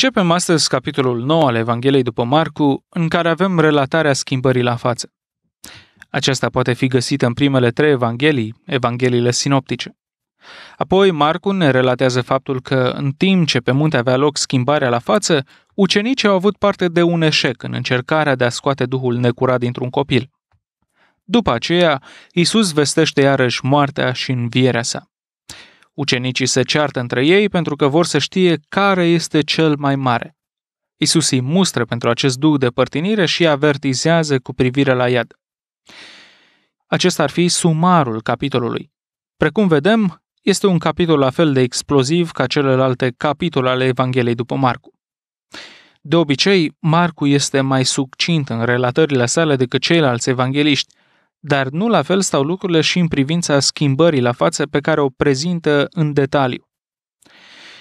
Începem astăzi capitolul 9 al Evangheliei după Marcu, în care avem relatarea schimbării la față. Aceasta poate fi găsită în primele trei evanghelii, evangheliile sinoptice. Apoi Marcu ne relatează faptul că, în timp ce pe munte avea loc schimbarea la față, ucenicii au avut parte de un eșec în încercarea de a scoate Duhul necurat dintr-un copil. După aceea, Isus vestește iarăși moartea și învierea sa. Ucenicii se ceartă între ei pentru că vor să știe care este cel mai mare. Isus îi mustră pentru acest duc de părtinire și avertizează cu privire la iad. Acesta ar fi sumarul capitolului. Precum vedem, este un capitol la fel de exploziv ca celelalte capitole ale Evangheliei după Marcu. De obicei, Marcu este mai succint în relatările sale decât ceilalți evangeliști, dar nu la fel stau lucrurile și în privința schimbării la față pe care o prezintă în detaliu.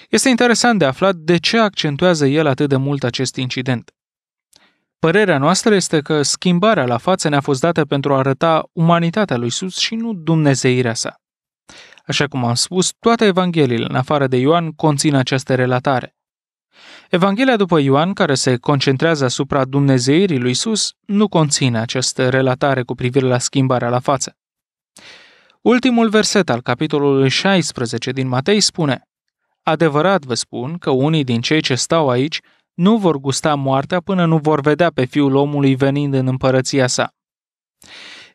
Este interesant de aflat de ce accentuează el atât de mult acest incident. Părerea noastră este că schimbarea la față ne-a fost dată pentru a arăta umanitatea lui Isus și nu dumnezeirea sa. Așa cum am spus, toate evangheliile, în afară de Ioan, conțin această relatare. Evanghelia după Ioan, care se concentrează asupra Dumnezeirii lui Sus, nu conține această relatare cu privire la schimbarea la față. Ultimul verset al capitolului 16 din Matei spune Adevărat vă spun că unii din cei ce stau aici nu vor gusta moartea până nu vor vedea pe fiul omului venind în împărăția sa.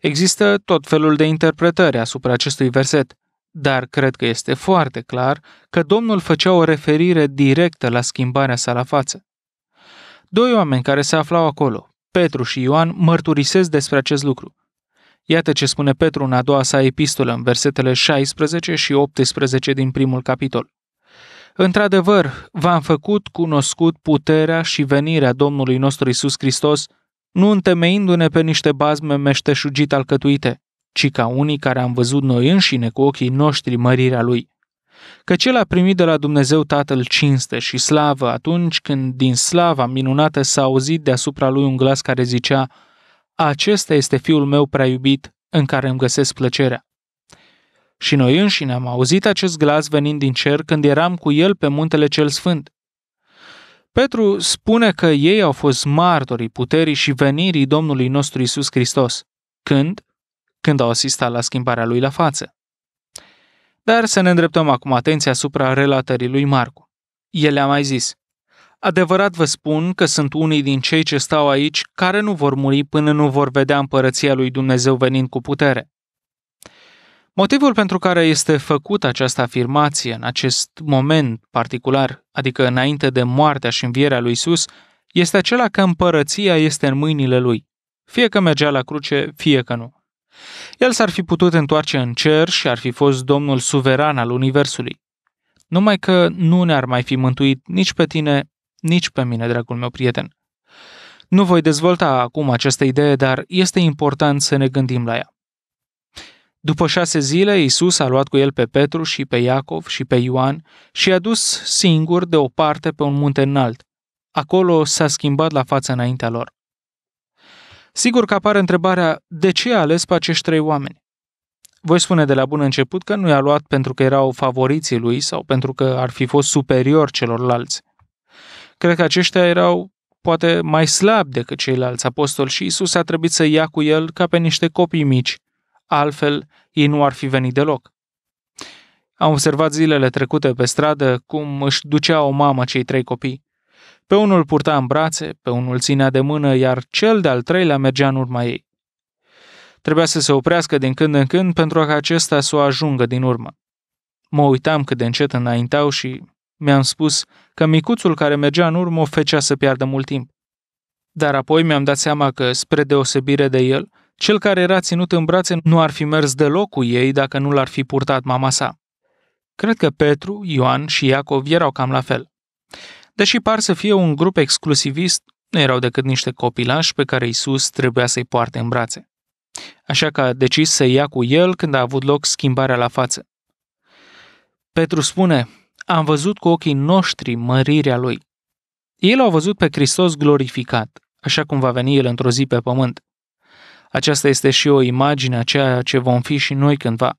Există tot felul de interpretări asupra acestui verset dar cred că este foarte clar că Domnul făcea o referire directă la schimbarea sa la față. Doi oameni care se aflau acolo, Petru și Ioan, mărturisesc despre acest lucru. Iată ce spune Petru în a doua sa epistolă, în versetele 16 și 18 din primul capitol. Într-adevăr, v-am făcut cunoscut puterea și venirea Domnului nostru Isus Hristos, nu întemeindu-ne pe niște bazme meșteșugit alcătuite, ci ca unii care am văzut noi înșine cu ochii noștri mărirea lui. Că cel a primit de la Dumnezeu Tatăl cinste și slavă atunci când din slava minunată s-a auzit deasupra lui un glas care zicea Acesta este fiul meu prea iubit, în care îmi găsesc plăcerea. Și noi înșine am auzit acest glas venind din cer când eram cu el pe muntele cel sfânt. Petru spune că ei au fost martorii puterii și venirii Domnului nostru Isus Hristos, când, când au asistat la schimbarea lui la față. Dar să ne îndreptăm acum atenția asupra relatării lui Marcu. El a mai zis, Adevărat vă spun că sunt unii din cei ce stau aici care nu vor muri până nu vor vedea împărăția lui Dumnezeu venind cu putere. Motivul pentru care este făcută această afirmație în acest moment particular, adică înainte de moartea și învierea lui Isus, este acela că împărăția este în mâinile lui, fie că mergea la cruce, fie că nu. El s-ar fi putut întoarce în cer și ar fi fost domnul suveran al Universului. Numai că nu ne-ar mai fi mântuit nici pe tine, nici pe mine, dragul meu prieten. Nu voi dezvolta acum această idee, dar este important să ne gândim la ea. După șase zile, Isus a luat cu el pe Petru și pe Iacov și pe Ioan și i-a dus singur de o parte pe un munte înalt. Acolo s-a schimbat la față înaintea lor. Sigur că apare întrebarea, de ce a ales pe acești trei oameni? Voi spune de la bun început că nu i-a luat pentru că erau favoriții lui sau pentru că ar fi fost superior celorlalți. Cred că aceștia erau poate mai slabi decât ceilalți apostoli și Isus a trebuit să ia cu el ca pe niște copii mici, altfel ei nu ar fi venit deloc. Am observat zilele trecute pe stradă cum își ducea o mamă cei trei copii. Pe unul purta în brațe, pe unul ținea de mână, iar cel de-al treilea mergea în urma ei. Trebuia să se oprească din când în când pentru ca acesta să o ajungă din urmă. Mă uitam cât de încet înaintau și mi-am spus că micuțul care mergea în urmă o fecea să piardă mult timp. Dar apoi mi-am dat seama că, spre deosebire de el, cel care era ținut în brațe nu ar fi mers deloc cu ei dacă nu l-ar fi purtat mama sa. Cred că Petru, Ioan și Iacov erau cam la fel. Deși par să fie un grup exclusivist, nu erau decât niște copilași pe care Isus trebuia să-i poarte în brațe. Așa că a decis să ia cu el când a avut loc schimbarea la față. Petru spune, am văzut cu ochii noștri mărirea lui. El l-au văzut pe Hristos glorificat, așa cum va veni el într-o zi pe pământ. Aceasta este și o imagine a ceea ce vom fi și noi cândva.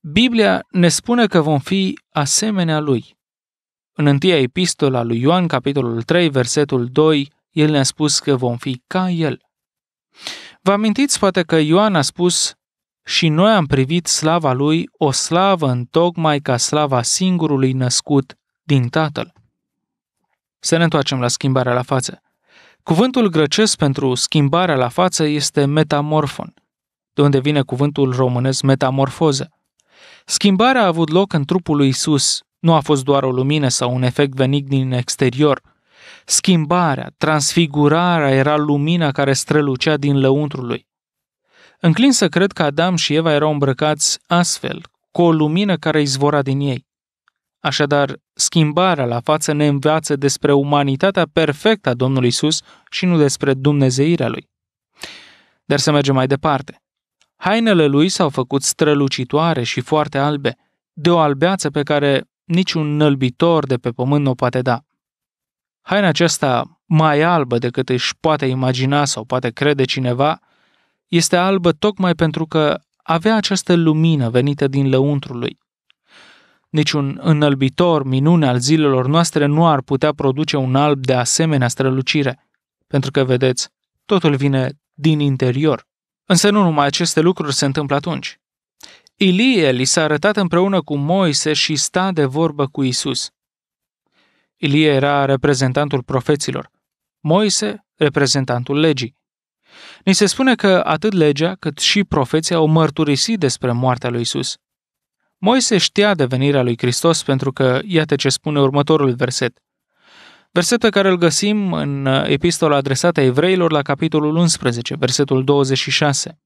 Biblia ne spune că vom fi asemenea lui, în întâia epistola lui Ioan, capitolul 3, versetul 2, el ne-a spus că vom fi ca el. Vă amintiți poate că Ioan a spus și noi am privit slava lui, o slavă în tocmai ca slava singurului născut din Tatăl. Să ne întoarcem la schimbarea la față. Cuvântul grăcesc pentru schimbarea la față este metamorfon, de unde vine cuvântul românesc metamorfoză. Schimbarea a avut loc în trupul lui Isus, nu a fost doar o lumină sau un efect venit din exterior. Schimbarea, transfigurarea era lumina care strălucea din lăuntrul lui. Înclin să cred că Adam și Eva erau îmbrăcați astfel, cu o lumină care izvora din ei. Așadar, schimbarea la față ne învață despre umanitatea perfectă a Domnului Isus și nu despre dumnezeirea lui. Dar să mergem mai departe. Hainele lui s-au făcut strălucitoare și foarte albe, de o albeață pe care niciun nălbitor de pe pământ nu o poate da. Haina aceasta mai albă decât își poate imagina sau poate crede cineva, este albă tocmai pentru că avea această lumină venită din lăuntrul lui. Niciun înălbitor minune al zilelor noastre nu ar putea produce un alb de asemenea strălucire, pentru că, vedeți, totul vine din interior. Însă nu numai aceste lucruri se întâmplă atunci. Ilie li s-a arătat împreună cu Moise și sta de vorbă cu Isus. Ilie era reprezentantul profeților, Moise reprezentantul legii. Ni se spune că atât legea cât și profeții au mărturisit despre moartea lui Isus. Moise știa de venirea lui Hristos pentru că iată ce spune următorul verset. Verset pe care îl găsim în epistola adresată evreilor la capitolul 11, versetul 26.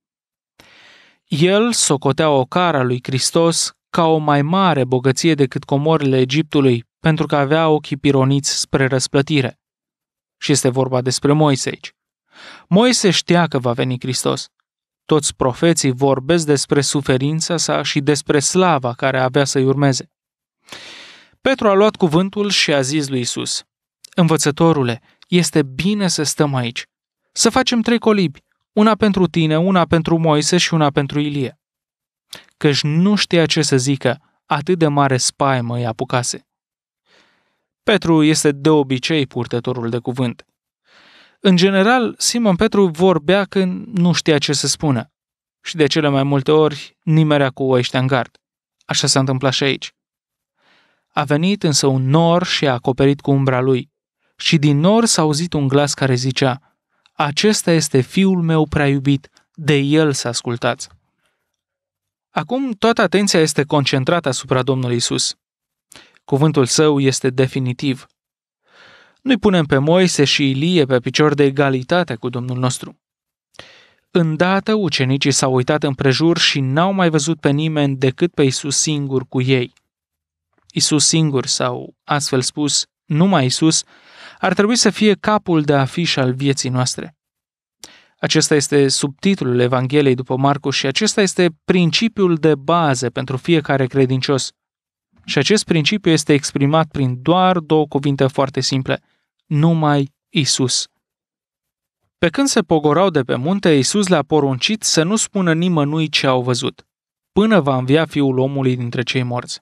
El socotea cara lui Hristos ca o mai mare bogăție decât comorile Egiptului, pentru că avea ochii pironiți spre răsplătire. Și este vorba despre Moise aici. Moise știa că va veni Hristos. Toți profeții vorbesc despre suferința sa și despre slava care avea să-i urmeze. Petru a luat cuvântul și a zis lui Isus: Învățătorule, este bine să stăm aici. Să facem trei colibi, una pentru tine, una pentru Moise și una pentru Ilie. Căci nu știa ce să zică, atât de mare spaimă îi apucase. Petru este de obicei purtătorul de cuvânt. În general, Simon Petru vorbea când nu știa ce să spună și de cele mai multe ori nimerea cu oiște în gard. Așa s-a întâmplat și aici. A venit însă un nor și a acoperit cu umbra lui și din nor s-a auzit un glas care zicea acesta este fiul meu prea iubit, de el să ascultați. Acum toată atenția este concentrată asupra Domnului Isus. Cuvântul său este definitiv. Nu-i punem pe Moise și Ilie pe picior de egalitate cu Domnul nostru. Îndată ucenicii s-au uitat în prejur și n-au mai văzut pe nimeni decât pe Isus singur cu ei. Isus singur sau, astfel spus, numai Isus, ar trebui să fie capul de afiș al vieții noastre. Acesta este subtitlul Evangheliei după Marcu și acesta este principiul de bază pentru fiecare credincios. Și acest principiu este exprimat prin doar două cuvinte foarte simple: numai Isus. Pe când se pogorau de pe munte, Isus le-a poruncit să nu spună nimănui ce au văzut, până va învia fiul omului dintre cei morți.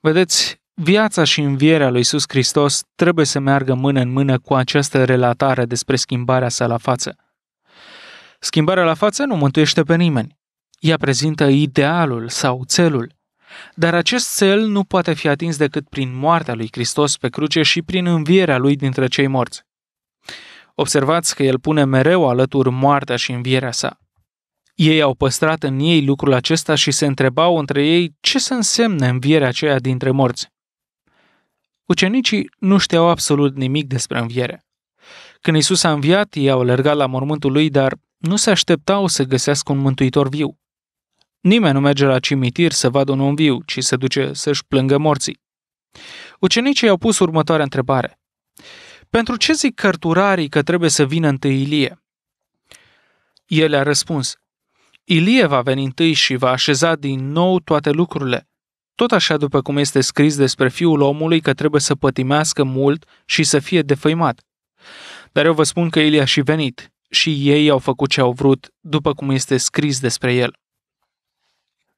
Vedeți, Viața și învierea lui Iisus Hristos trebuie să meargă mână în mână cu această relatare despre schimbarea sa la față. Schimbarea la față nu mântuiește pe nimeni. Ea prezintă idealul sau țelul. Dar acest cel nu poate fi atins decât prin moartea lui Hristos pe cruce și prin învierea lui dintre cei morți. Observați că el pune mereu alături moartea și învierea sa. Ei au păstrat în ei lucrul acesta și se întrebau între ei ce să însemne învierea aceea dintre morți. Ucenicii nu știau absolut nimic despre înviere. Când Isus a înviat, ei au alergat la mormântul lui, dar nu se așteptau să găsească un mântuitor viu. Nimeni nu merge la cimitir să vadă un om viu, ci se duce să-și plângă morții. Ucenicii au pus următoarea întrebare. Pentru ce zic cărturarii că trebuie să vină întâi Ilie? El a răspuns, Ilie va veni întâi și va așeza din nou toate lucrurile. Tot așa după cum este scris despre fiul omului că trebuie să pătimească mult și să fie defăimat. Dar eu vă spun că el a și venit și ei au făcut ce au vrut, după cum este scris despre el.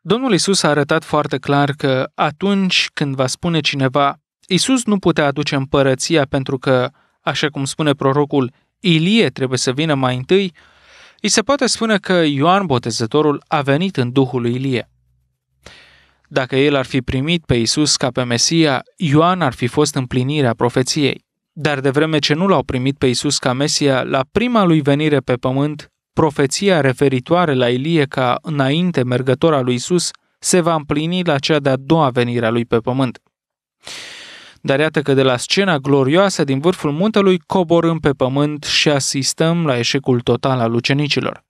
Domnul Isus a arătat foarte clar că atunci când va spune cineva, Isus nu putea aduce împărăția pentru că, așa cum spune prorocul, Ilie trebuie să vină mai întâi, îi se poate spune că Ioan Botezătorul a venit în Duhul lui Ilie. Dacă el ar fi primit pe Isus ca pe Mesia, Ioan ar fi fost împlinirea profeției. Dar de vreme ce nu l-au primit pe Isus ca Mesia, la prima lui venire pe pământ, profeția referitoare la Ilie ca înainte mergător al lui Isus se va împlini la cea de-a doua venire a lui pe pământ. Dar iată că de la scena glorioasă din vârful muntelui coborâm pe pământ și asistăm la eșecul total al ucenicilor.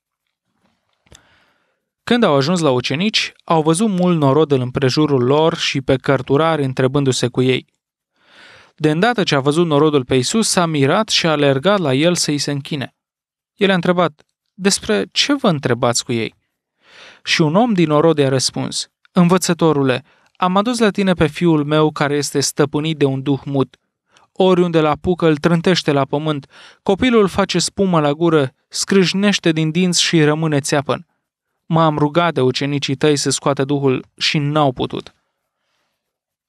Când au ajuns la ucenici, au văzut mult norod în împrejurul lor și pe cărturari întrebându-se cu ei. De îndată ce a văzut norodul pe Isus, s-a mirat și a alergat la el să-i se închine. El a întrebat, despre ce vă întrebați cu ei? Și un om din norod i-a răspuns, Învățătorule, am adus la tine pe fiul meu care este stăpânit de un duh mut. Oriunde la apucă îl trântește la pământ, copilul face spumă la gură, scrâșnește din dinți și rămâne țeapăn. M-am rugat de ucenicii tăi să scoată Duhul și n-au putut.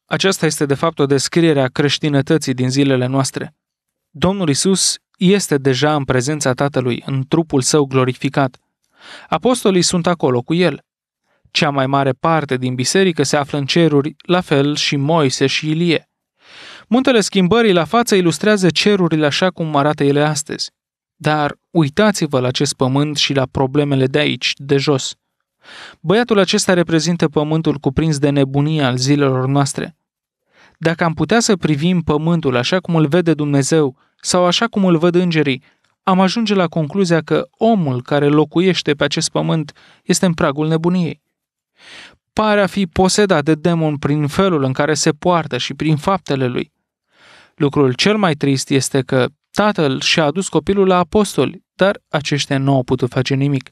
Aceasta este de fapt o descriere a creștinătății din zilele noastre. Domnul Isus este deja în prezența Tatălui, în trupul său glorificat. Apostolii sunt acolo cu el. Cea mai mare parte din biserică se află în ceruri, la fel și Moise și Ilie. Muntele schimbării la față ilustrează cerurile așa cum arată ele astăzi. Dar uitați-vă la acest pământ și la problemele de aici, de jos. Băiatul acesta reprezintă pământul cuprins de nebunie al zilelor noastre. Dacă am putea să privim pământul așa cum îl vede Dumnezeu sau așa cum îl văd îngerii, am ajunge la concluzia că omul care locuiește pe acest pământ este în pragul nebuniei. Pare a fi posedat de demon prin felul în care se poartă și prin faptele lui. Lucrul cel mai trist este că Tatăl și-a adus copilul la apostoli, dar aceștia nu au putut face nimic.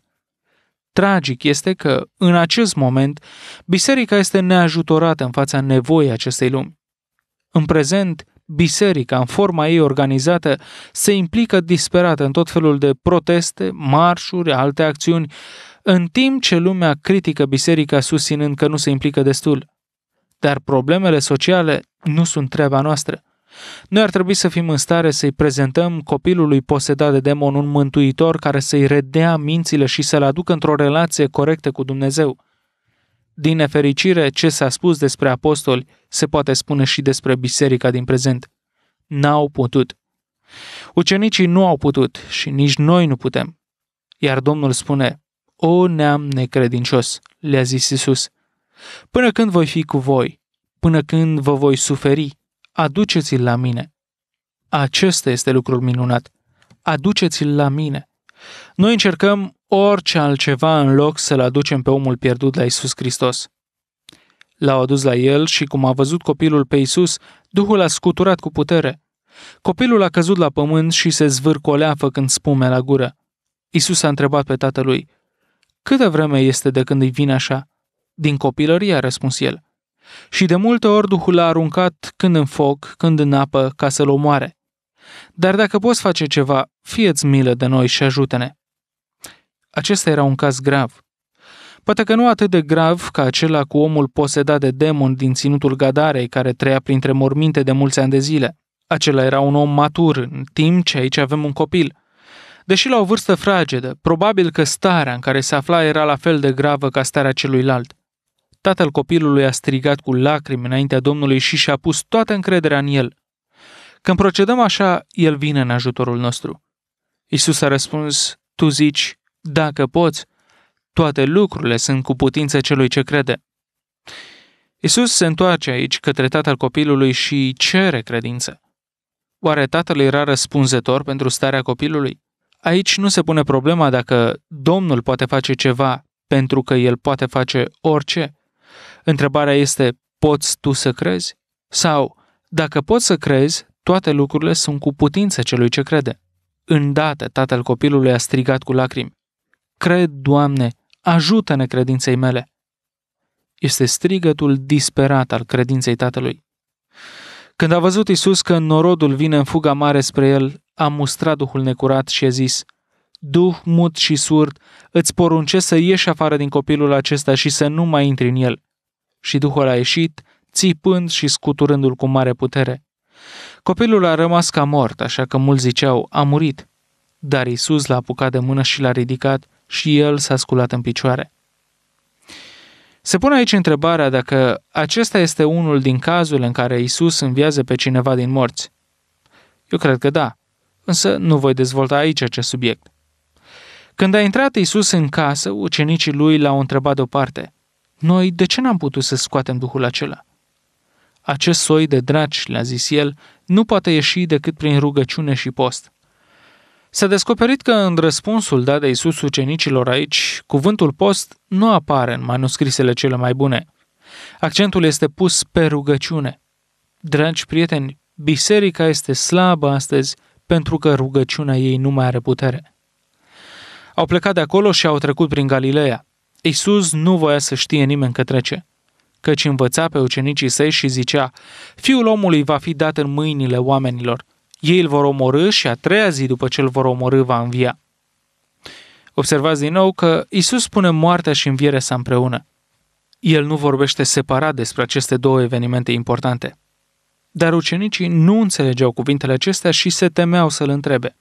Tragic este că, în acest moment, biserica este neajutorată în fața nevoii acestei lumi. În prezent, biserica, în forma ei organizată, se implică disperată în tot felul de proteste, marșuri, alte acțiuni, în timp ce lumea critică biserica susținând că nu se implică destul. Dar problemele sociale nu sunt treaba noastră. Noi ar trebui să fim în stare să-i prezentăm copilului posedat de demon un mântuitor care să-i redea mințile și să-l aducă într-o relație corectă cu Dumnezeu. Din nefericire, ce s-a spus despre apostoli se poate spune și despre biserica din prezent. N-au putut. Ucenicii nu au putut și nici noi nu putem. Iar Domnul spune, O neam necredincios, le-a zis Isus, până când voi fi cu voi, până când vă voi suferi, aduceți-l la mine. Acesta este lucrul minunat. Aduceți-l la mine. Noi încercăm orice altceva în loc să-l aducem pe omul pierdut la Isus Hristos. L-au adus la el și cum a văzut copilul pe Isus, Duhul a scuturat cu putere. Copilul a căzut la pământ și se zvârcolea făcând spume la gură. Isus a întrebat pe tatălui, Câtă vreme este de când îi vine așa? Din copilărie, a răspuns el. Și de multe ori Duhul l-a aruncat când în foc, când în apă, ca să-l omoare. Dar dacă poți face ceva, fieți milă de noi și ajută-ne. Acesta era un caz grav. Poate că nu atât de grav ca acela cu omul posedat de demon din ținutul Gadarei, care trăia printre morminte de mulți ani de zile. Acela era un om matur, în timp ce aici avem un copil. Deși la o vârstă fragedă, probabil că starea în care se afla era la fel de gravă ca starea celuilalt tatăl copilului a strigat cu lacrimi înaintea Domnului și și-a pus toată încrederea în el. Când procedăm așa, el vine în ajutorul nostru. Isus a răspuns, tu zici, dacă poți, toate lucrurile sunt cu putință celui ce crede. Isus se întoarce aici către tatăl copilului și cere credință. Oare tatăl era răspunzător pentru starea copilului? Aici nu se pune problema dacă Domnul poate face ceva pentru că el poate face orice. Întrebarea este, poți tu să crezi? Sau, dacă poți să crezi, toate lucrurile sunt cu putință celui ce crede. Îndată, tatăl copilului a strigat cu lacrimi. Cred, Doamne, ajută-ne credinței mele! Este strigătul disperat al credinței tatălui. Când a văzut Isus că norodul vine în fuga mare spre el, a mustrat duhul necurat și a zis, Duh mut și surd, îți poruncesc să ieși afară din copilul acesta și să nu mai intri în el. Și duhul a ieșit, țipând și scuturându-l cu mare putere. Copilul a rămas ca mort, așa că mulți ziceau, a murit. Dar Isus l-a apucat de mână și l-a ridicat și el s-a sculat în picioare. Se pune aici întrebarea dacă acesta este unul din cazurile în care Isus înviază pe cineva din morți. Eu cred că da, însă nu voi dezvolta aici acest subiect. Când a intrat Isus în casă, ucenicii lui l-au întrebat deoparte, noi de ce n-am putut să scoatem duhul acela? Acest soi de draci, le-a zis el, nu poate ieși decât prin rugăciune și post. S-a descoperit că în răspunsul dat de Iisus ucenicilor aici, cuvântul post nu apare în manuscrisele cele mai bune. Accentul este pus pe rugăciune. Dragi prieteni, biserica este slabă astăzi pentru că rugăciunea ei nu mai are putere. Au plecat de acolo și au trecut prin Galileea. Isus nu voia să știe nimeni că trece, căci învăța pe ucenicii săi și zicea, Fiul omului va fi dat în mâinile oamenilor. Ei îl vor omorâ și a treia zi după ce îl vor omorâ va învia. Observați din nou că Isus spune moartea și învierea sa împreună. El nu vorbește separat despre aceste două evenimente importante. Dar ucenicii nu înțelegeau cuvintele acestea și se temeau să-l întrebe.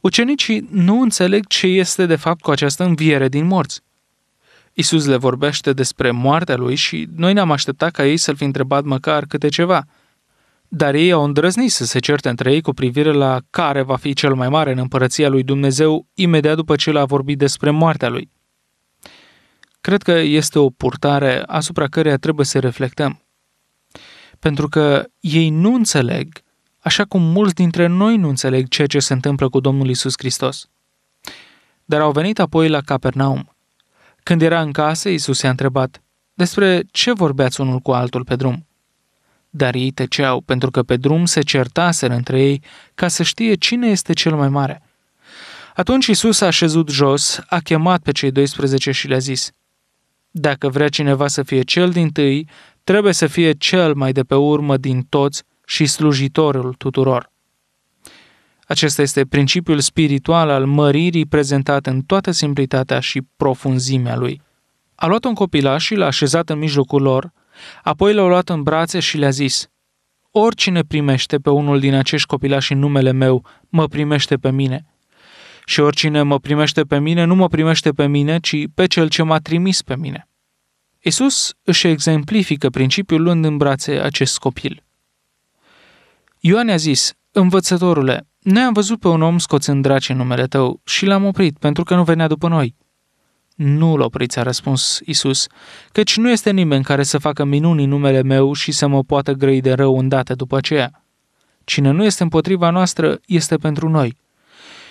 Ucenicii nu înțeleg ce este de fapt cu această înviere din morți. Isus le vorbește despre moartea lui și noi ne-am așteptat ca ei să-l fi întrebat măcar câte ceva. Dar ei au îndrăznit să se certe între ei cu privire la care va fi cel mai mare în împărăția lui Dumnezeu imediat după ce l-a vorbit despre moartea lui. Cred că este o purtare asupra căreia trebuie să reflectăm. Pentru că ei nu înțeleg, așa cum mulți dintre noi nu înțeleg ceea ce se întâmplă cu Domnul Isus Hristos. Dar au venit apoi la Capernaum când era în casă, Isus i-a întrebat, despre ce vorbeați unul cu altul pe drum? Dar ei tăceau, pentru că pe drum se certaseră între ei ca să știe cine este cel mai mare. Atunci Isus a așezut jos, a chemat pe cei 12 și le-a zis, Dacă vrea cineva să fie cel din tâi, trebuie să fie cel mai de pe urmă din toți și slujitorul tuturor. Acesta este principiul spiritual al măririi prezentat în toată simplitatea și profunzimea lui. A luat un copilaș și l-a așezat în mijlocul lor, apoi l-a luat în brațe și le-a zis, Oricine primește pe unul din acești copilași în numele meu, mă primește pe mine. Și oricine mă primește pe mine, nu mă primește pe mine, ci pe cel ce m-a trimis pe mine. Isus își exemplifică principiul luând în brațe acest copil. Ioan a zis, Învățătorule, noi am văzut pe un om scoțând draci în numele tău și l-am oprit pentru că nu venea după noi. Nu-l opriți, a răspuns Isus, căci nu este nimeni care să facă minuni în numele meu și să mă poată grăi de rău îndată după aceea. Cine nu este împotriva noastră este pentru noi.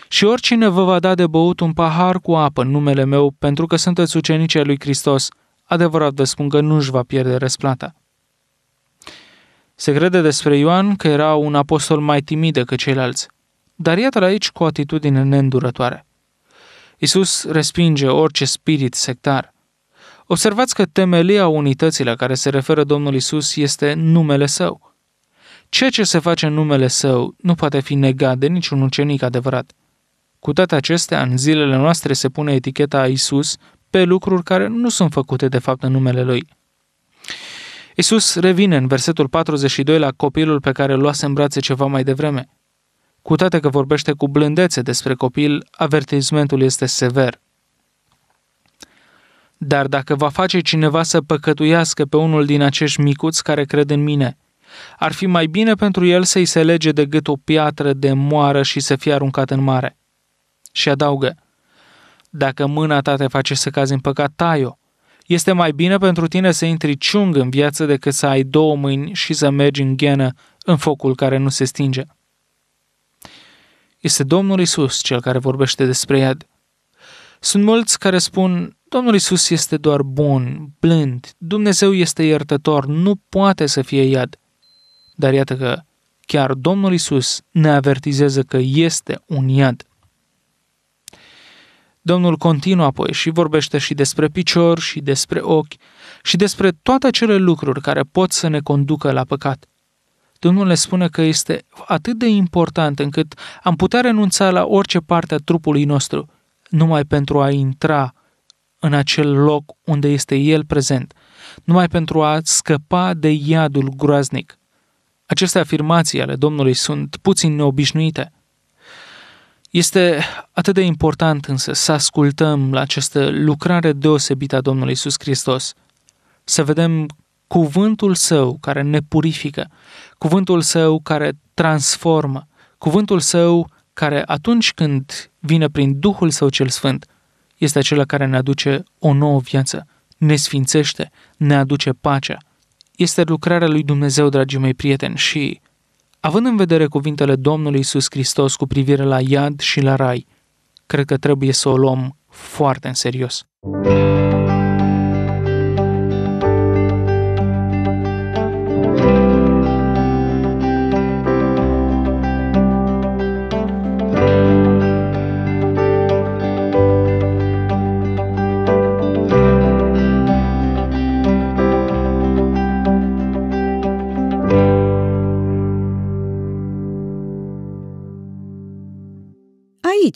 Și oricine vă va da de băut un pahar cu apă în numele meu, pentru că sunteți ucenicii lui Hristos, adevărat vă spun că nu își va pierde răsplata. Se crede despre Ioan că era un apostol mai timid decât ceilalți dar iată-l aici cu o atitudine neîndurătoare. Isus respinge orice spirit sectar. Observați că temelia unității la care se referă Domnul Isus este numele său. Ceea ce se face în numele său nu poate fi negat de niciun ucenic adevărat. Cu toate acestea, în zilele noastre se pune eticheta a Isus pe lucruri care nu sunt făcute de fapt în numele Lui. Isus revine în versetul 42 la copilul pe care îl luase în brațe ceva mai devreme – cu toate că vorbește cu blândețe despre copil, avertismentul este sever. Dar dacă va face cineva să păcătuiască pe unul din acești micuți care cred în mine, ar fi mai bine pentru el să-i se lege de gât o piatră de moară și să fie aruncat în mare. Și adaugă, dacă mâna ta te face să cazi în păcat, tai-o. Este mai bine pentru tine să intri ciung în viață decât să ai două mâini și să mergi în ghenă în focul care nu se stinge. Este Domnul Isus cel care vorbește despre iad. Sunt mulți care spun, Domnul Isus este doar bun, blând, Dumnezeu este iertător, nu poate să fie iad. Dar iată că chiar Domnul Isus ne avertizează că este un iad. Domnul continuă apoi și vorbește și despre picior, și despre ochi, și despre toate acele lucruri care pot să ne conducă la păcat. Domnul ne spune că este atât de important încât am putea renunța la orice parte a trupului nostru numai pentru a intra în acel loc unde este El prezent, numai pentru a scăpa de iadul groaznic. Aceste afirmații ale Domnului sunt puțin neobișnuite. Este atât de important însă să ascultăm la această lucrare deosebită a Domnului Isus Hristos, să vedem cuvântul său care ne purifică, cuvântul său care transformă, cuvântul său care atunci când vine prin Duhul său cel sfânt, este acela care ne aduce o nouă viață, ne sfințește, ne aduce pacea. Este lucrarea lui Dumnezeu, dragii mei prieteni, și având în vedere cuvintele Domnului Isus Hristos cu privire la iad și la rai, cred că trebuie să o luăm foarte în serios. Muzica